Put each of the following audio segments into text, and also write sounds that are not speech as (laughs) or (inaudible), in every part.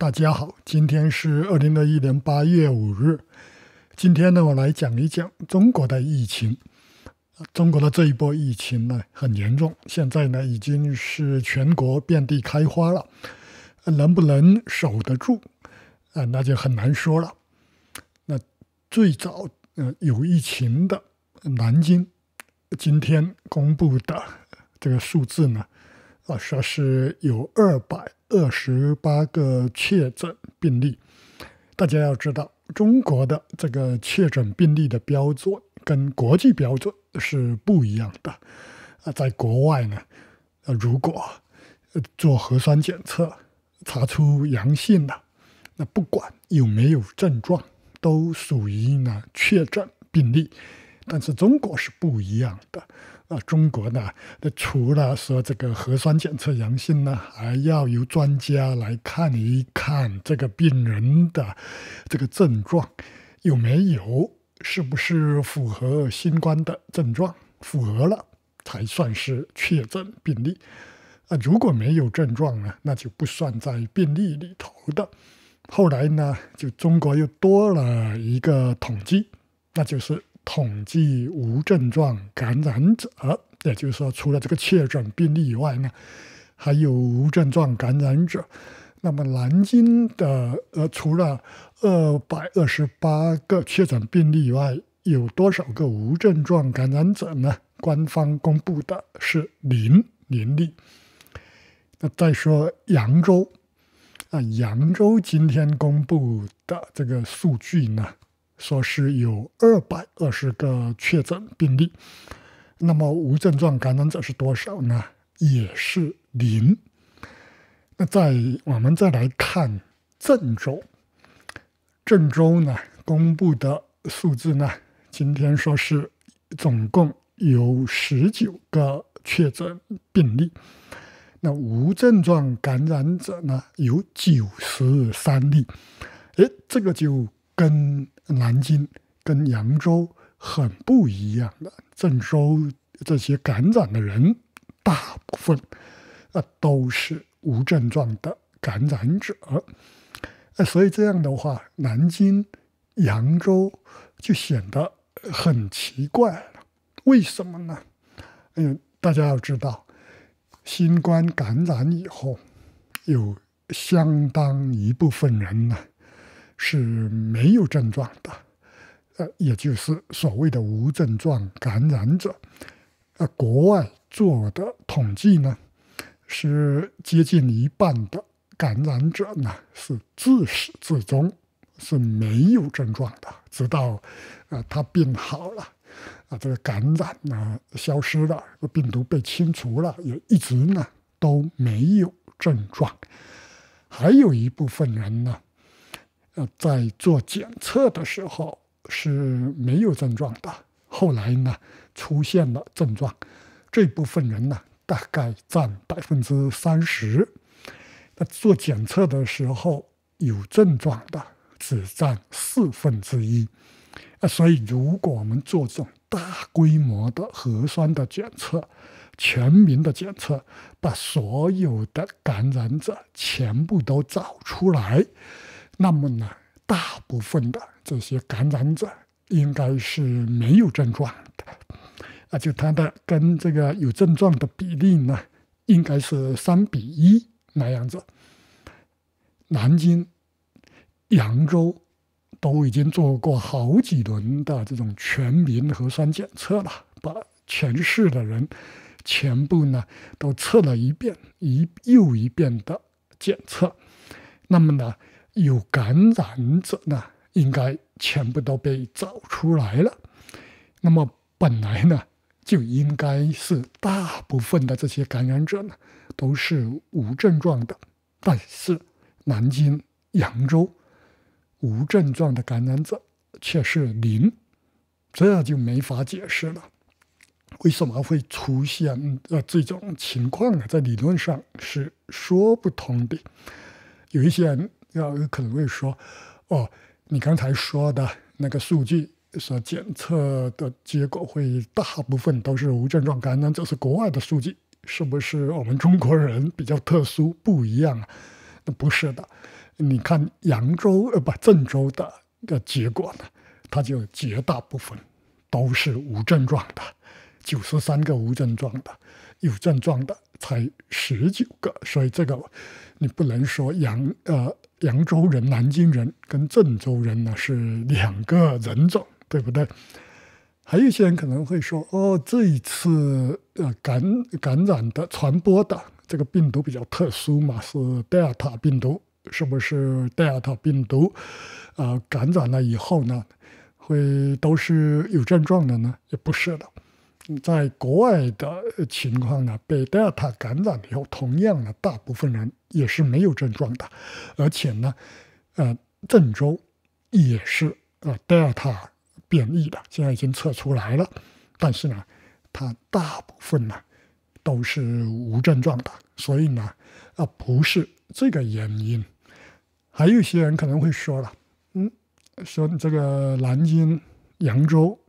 大家好，今天是二零二一年八月五日。今天呢，我来讲一讲中国的疫情。中国的这一波疫情呢，很严重，现在呢已经是全国遍地开花了。能不能守得住啊？那就很难说了。那最早呃有疫情的南京，今天公布的这个数字呢？啊，说是有二百二十八个确诊病例。大家要知道，中国的这个确诊病例的标准跟国际标准是不一样的。啊，在国外呢，呃，如果做核酸检测查出阳性的，那不管有没有症状，都属于呢确诊病例。但是中国是不一样的。啊，中国呢，那除了说这个核酸检测阳性呢，还要由专家来看一看这个病人的这个症状有没有，是不是符合新冠的症状，符合了才算是确诊病例。啊，如果没有症状呢，那就不算在病例里头的。后来呢，就中国又多了一个统计，那就是。统计无症状感染者，也就是说，除了这个确诊病例以外呢，还有无症状感染者。那么南京的呃，除了二百二十八个确诊病例以外，有多少个无症状感染者呢？官方公布的是零零例。那再说扬州啊，扬州今天公布的这个数据呢？说是有二百二十个确诊病例，那么无症状感染者是多少呢？也是零。那在我们再来看郑州，郑州呢公布的数字呢，今天说是总共有十九个确诊病例，那无症状感染者呢有九十三例。哎，这个就跟南京跟扬州很不一样的。郑州这些感染的人，大部分啊都是无症状的感染者，呃，所以这样的话，南京、扬州就显得很奇怪了。为什么呢？嗯，大家要知道，新冠感染以后，有相当一部分人呢。是没有症状的，呃，也就是所谓的无症状感染者。呃，国外做的统计呢，是接近一半的感染者呢是自始至终是没有症状的，直到呃他病好了，啊，这个感染呢消失了，病毒被清除了，也一直呢都没有症状。还有一部分人呢。呃，在做检测的时候是没有症状的，后来呢出现了症状，这部分人呢大概占百分之三十。那做检测的时候有症状的只占四分之一。啊，所以如果我们做这种大规模的核酸的检测，全民的检测，把所有的感染者全部都找出来。那么呢，大部分的这些感染者应该是没有症状的，啊，就他的跟这个有症状的比例呢，应该是三比一那样子。南京、扬州都已经做过好几轮的这种全民核酸检测了，把全市的人全部呢都测了一遍，一又一遍的检测。那么呢？有感染者呢，应该全部都被找出来了。那么本来呢，就应该是大部分的这些感染者呢，都是无症状的。但是南京、扬州无症状的感染者却是零，这就没法解释了。为什么会出现这种情况呢？在理论上是说不通的。有一些人。要有可能会说，哦，你刚才说的那个数据所检测的结果，会大部分都是无症状感染，这是国外的数据，是不是我们中国人比较特殊不一样啊？那不是的，你看扬州呃不郑州的个结果呢，它就绝大部分都是无症状的，九十三个无症状的，有症状的才十九个，所以这个你不能说扬呃。扬州人、南京人跟郑州人呢是两个人种，对不对？还有一些人可能会说：“哦，这一次呃感感染的、传播的这个病毒比较特殊嘛，是德尔塔病毒，是不是？德尔塔病毒，啊，感染了以后呢，会都是有症状的呢？也不是的。”在国外的情况呢，被德尔塔感染以后，同样的，大部分人也是没有症状的，而且呢，呃，郑州也是啊，德尔塔变异的，现在已经测出来了，但是呢，它大部分呢都是无症状的，所以呢，啊，不是这个原因。还有些人可能会说了，嗯，说这个南京、扬州。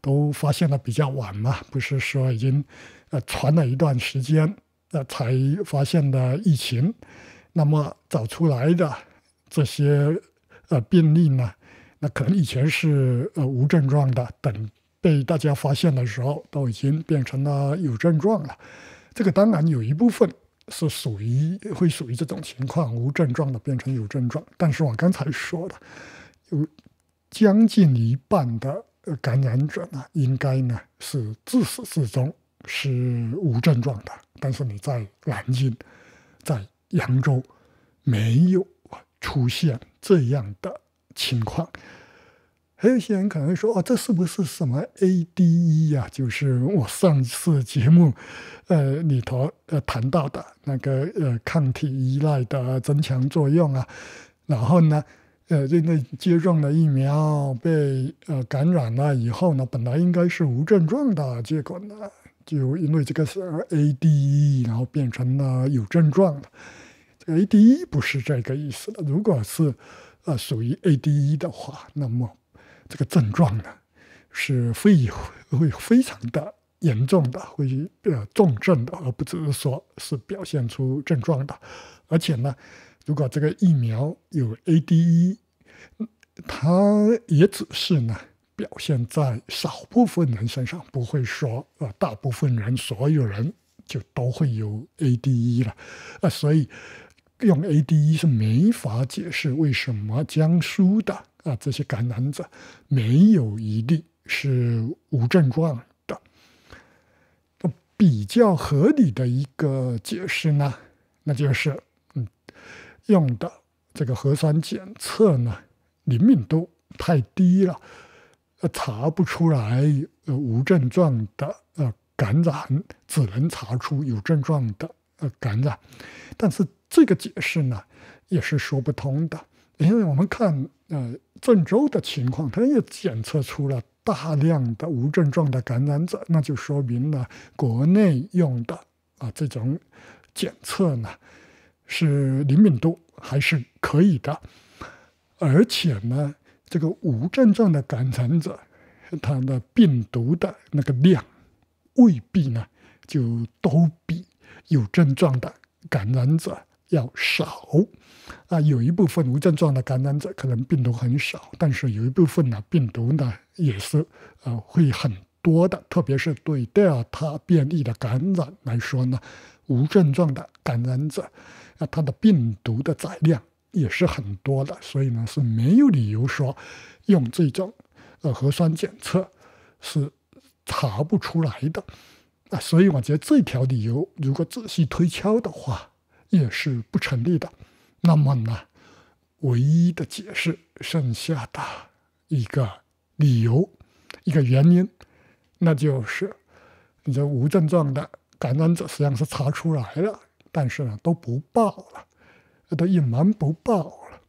都发现的比较晚嘛，不是说已经，呃，传了一段时间，呃，才发现的疫情。那么找出来的这些呃病例呢，那可能以前是呃无症状的，等被大家发现的时候，都已经变成了有症状了。这个当然有一部分是属于会属于这种情况，无症状的变成有症状。但是我刚才说的，有将近一半的。呃，感染者呢，应该呢是自始至终是无症状的，但是你在南京、在扬州没有出现这样的情况。还有一些人可能说：“哦，这是不是什么 ADE 呀？就是我上次节目，呃，里头呃谈到的那个呃，抗体依赖的增强作用啊。”然后呢？呃，这那接种了疫苗被呃感染了以后呢，本来应该是无症状的，结果呢，就因为这个是 ADE，然后变成了有症状的。这个 ADE 不是这个意思的。如果是呃属于 ADE 的话，那么这个症状呢，是会会非常的严重的，会呃重症的，而不只是说是表现出症状的。而且呢，如果这个疫苗有 ADE，嗯，它也只是呢，表现在少部分人身上，不会说呃大部分人、所有人就都会有 ADE 了，啊，所以用 ADE 是没法解释为什么江苏的啊这些感染者没有一例是无症状的。比较合理的一个解释呢，那就是嗯，用的这个核酸检测呢。灵敏度太低了，呃，查不出来无症状的呃感染，只能查出有症状的呃感染。但是这个解释呢，也是说不通的，因为我们看呃郑州的情况，它也检测出了大量的无症状的感染者，那就说明了国内用的啊这种检测呢，是灵敏度还是可以的。而且呢，这个无症状的感染者，他的病毒的那个量未必呢就都比有症状的感染者要少。啊，有一部分无症状的感染者可能病毒很少，但是有一部分呢病毒呢也是呃会很多的。特别是对德尔塔变异的感染来说呢，无症状的感染者啊他的病毒的载量。也是很多的，所以呢是没有理由说用这种呃核酸检测是查不出来的啊，所以我觉得这条理由如果仔细推敲的话也是不成立的。那么呢，唯一的解释剩下的一个理由一个原因，那就是你这无症状的感染者实际上是查出来了，但是呢都不报了。都隐瞒不报了，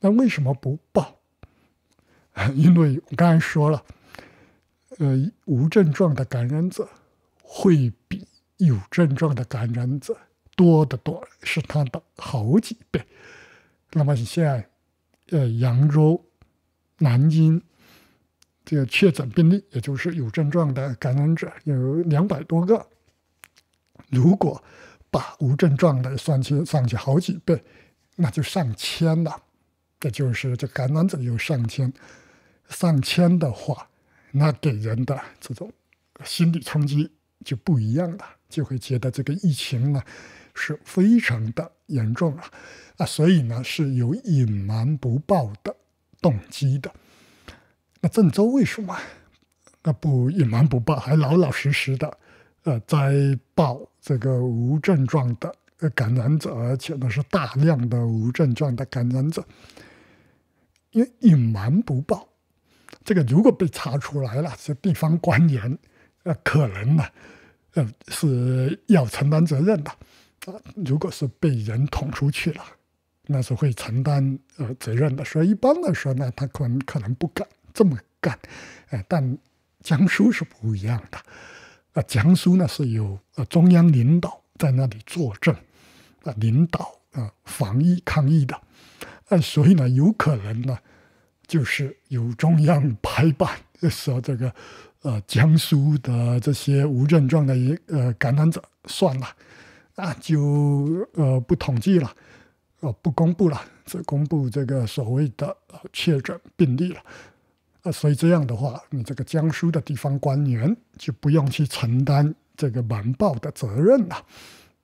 那为什么不报？(laughs) 因为我刚才说了，呃，无症状的感染者会比有症状的感染者多得多，是他的好几倍。那么你现在，呃，扬州、南京这个确诊病例，也就是有症状的感染者有两百多个，如果。把无症状的算起，算起好几倍，那就上千了。这就是这感染者有上千，上千的话，那给人的这种心理冲击就不一样了，就会觉得这个疫情呢是非常的严重了啊。所以呢是有隐瞒不报的动机的。那郑州为什么那不隐瞒不报，还老老实实的？呃，在报这个无症状的感染者，而且呢是大量的无症状的感染者，因为隐瞒不报，这个如果被查出来了，这地方官员呃可能呢呃是要承担责任的啊，如果是被人捅出去了，那是会承担呃责任的，所以一般来说呢，他可能可能不敢这么干，哎，但江苏是不一样的。啊，江苏呢是有呃中央领导在那里坐镇，啊，领导啊防疫抗疫的，那所以呢，有可能呢，就是有中央 (laughs) 拍板说这个，呃，江苏的这些无症状的呃感染者算了，啊，就呃不统计了，呃，不公布了，只公布这个所谓的确诊病例了。所以这样的话，你这个江苏的地方官员就不用去承担这个瞒报的责任了，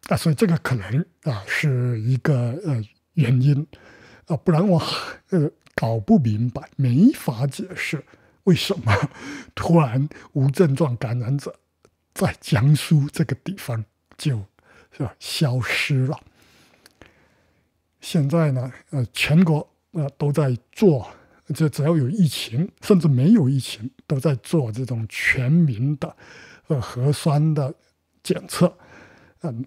啊，所以这个可能啊是一个呃原因，啊，不然我呃搞不明白，没法解释为什么 (laughs) 突然无症状感染者在江苏这个地方就，是吧消失了？现在呢，呃，全国呃都在做。就只要有疫情，甚至没有疫情，都在做这种全民的，呃，核酸的检测。嗯，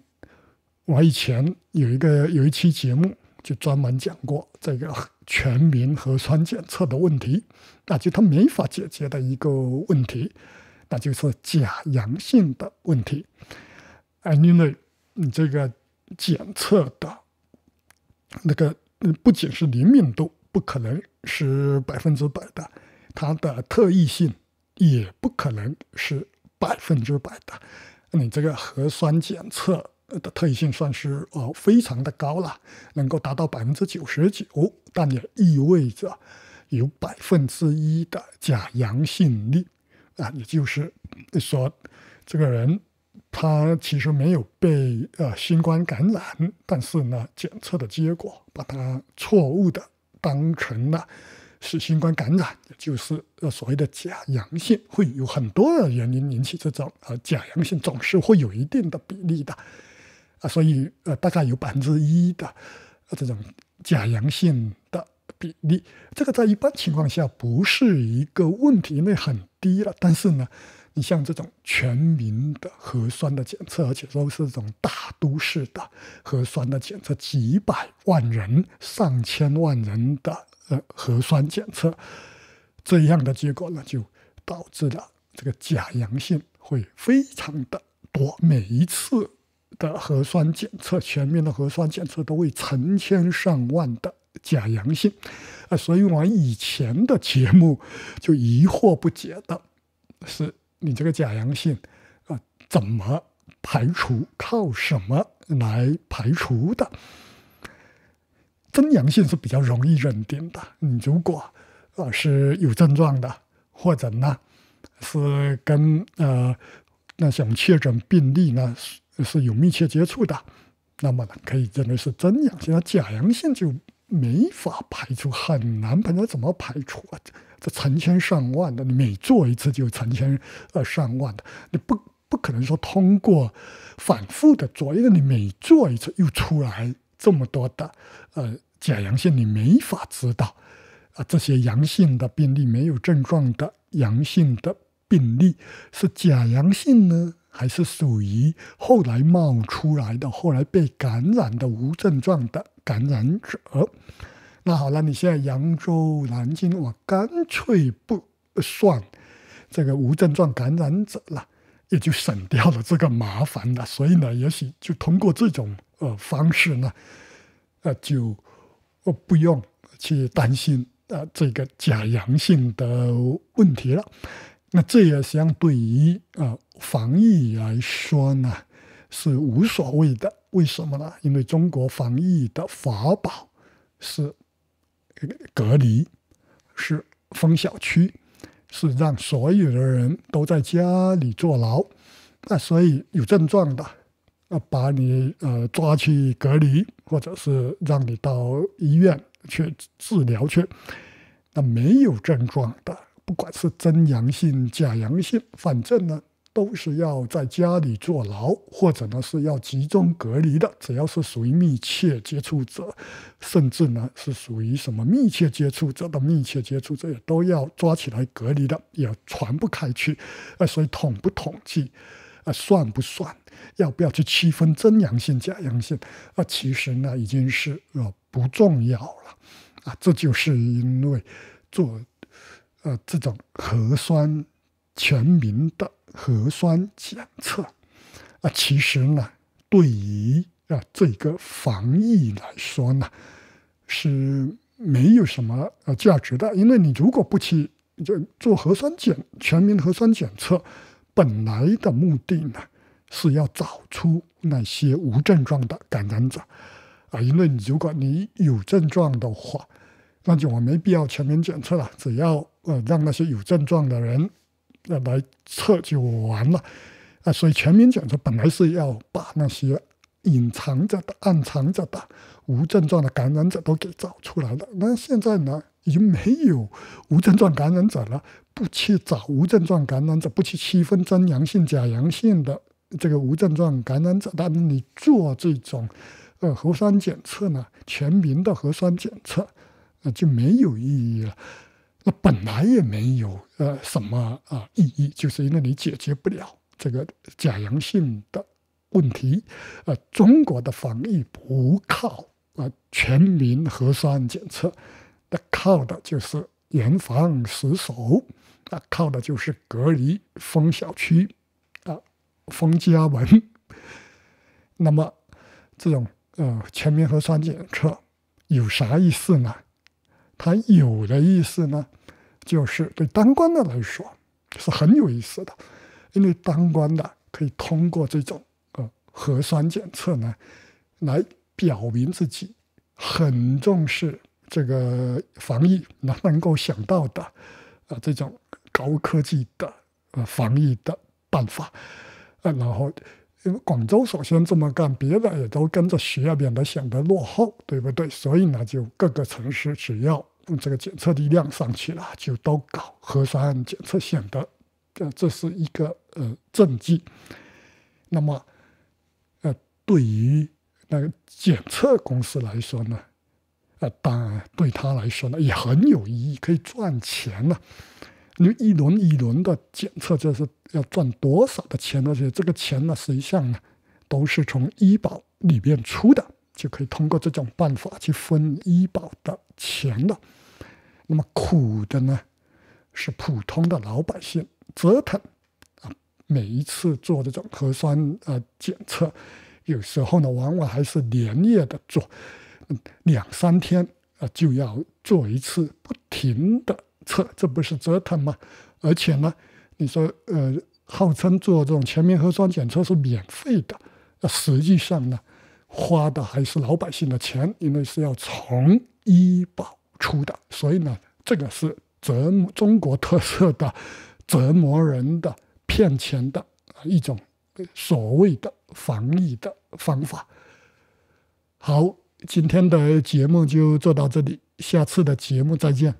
我以前有一个有一期节目就专门讲过这个全民核酸检测的问题，那就它没法解决的一个问题，那就是假阳性的问题。哎，因为你这个检测的那个不仅是灵敏度。不可能是百分之百的，它的特异性也不可能是百分之百的。你这个核酸检测的特异性算是呃非常的高了，能够达到百分之九十九，但也意味着有百分之一的假阳性率啊，也就是说，这个人他其实没有被呃新冠感染，但是呢，检测的结果把他错误的。当成了是新冠感染，就是所谓的假阳性，会有很多的原因引起这种呃假阳性，总是会有一定的比例的，啊，所以呃大概有百分之一的这种假阳性的比例，这个在一般情况下不是一个问题，因为很低了，但是呢。你像这种全民的核酸的检测，而且都是这种大都市的核酸的检测，几百万人、上千万人的呃核酸检测，这样的结果呢，就导致了这个假阳性会非常的多。每一次的核酸检测，全民的核酸检测都会成千上万的假阳性，啊，所以我以前的节目就疑惑不解的是。你这个假阳性啊，怎么排除？靠什么来排除的？真阳性是比较容易认定的。你如果啊是有症状的，或者呢是跟呃那想确诊病例呢是是有密切接触的，那么呢可以认为是真阳性。那假阳性就没法排除，很难排除，怎么排除啊？这成千上万的，你每做一次就成千呃上万的，你不不可能说通过反复的做，因为你每做一次又出来这么多的呃假阳性，你没法知道啊这些阳性的病例没有症状的阳性的病例是假阳性呢，还是属于后来冒出来的、后来被感染的无症状的感染者。那好了，你现在扬州、南京，我干脆不算这个无症状感染者了，也就省掉了这个麻烦了。所以呢，也许就通过这种呃方式呢，呃，就不用去担心呃这个假阳性的问题了。那这也相对于啊防疫来说呢，是无所谓的。为什么呢？因为中国防疫的法宝是。隔离是封小区，是让所有的人都在家里坐牢。那所以有症状的，那把你呃抓去隔离，或者是让你到医院去治疗去。那没有症状的，不管是真阳性、假阳性，反正呢。都是要在家里坐牢，或者呢是要集中隔离的。只要是属于密切接触者，甚至呢是属于什么密切接触者的密切接触者，也都要抓起来隔离的，也传不开去。呃，所以统不统计，呃，算不算，要不要去区分真阳性、假阳性，呃，其实呢已经是呃不重要了。啊，这就是因为做呃这种核酸全民的。核酸检测啊，其实呢，对于啊这个防疫来说呢，是没有什么呃价值的。因为你如果不去就做核酸检全民核酸检测本来的目的呢，是要找出那些无症状的感染者啊。因为如果你有症状的话，那就我没必要全民检测了。只要呃让那些有症状的人。那来测就完了，啊，所以全民检测本来是要把那些隐藏着的、暗藏着的无症状的感染者都给找出来了。那现在呢，已经没有无症状感染者了，不去找无症状感染者，不去区分真阳性、假阳性的这个无症状感染者，但你做这种呃核酸检测呢，全民的核酸检测，那就没有意义了。那本来也没有呃什么啊意义，就是因为你解决不了这个假阳性的问题，呃，中国的防疫不靠啊全民核酸检测，那靠的就是严防死守，啊，靠的就是隔离封小区，啊，封家门。那么这种呃全民核酸检测有啥意思呢？它有的意思呢？就是对当官的来说是很有意思的，因为当官的可以通过这种呃核酸检测呢，来表明自己很重视这个防疫，能能够想到的啊这种高科技的呃防疫的办法，呃，然后因为广州首先这么干，别的也都跟着学，免得显得落后，对不对？所以呢，就各个城市只要。用这个检测力量上去了，就都搞核酸检测，显得呃，这是一个呃政绩。那么，呃，对于那个检测公司来说呢，呃，当然对他来说呢也很有意义，可以赚钱了。你一轮一轮的检测，这是要赚多少的钱？而且这个钱呢，实际上呢都是从医保里面出的，就可以通过这种办法去分医保的钱了。那么苦的呢，是普通的老百姓折腾啊！每一次做这种核酸呃检测，有时候呢，往往还是连夜的做，两三天啊就要做一次，不停的测，这不是折腾吗？而且呢，你说呃，号称做这种全民核酸检测是免费的，实际上呢，花的还是老百姓的钱，因为是要从医保。出的，所以呢，这个是折磨中国特色的、折磨人的、骗钱的一种所谓“的防疫”的方法。好，今天的节目就做到这里，下次的节目再见。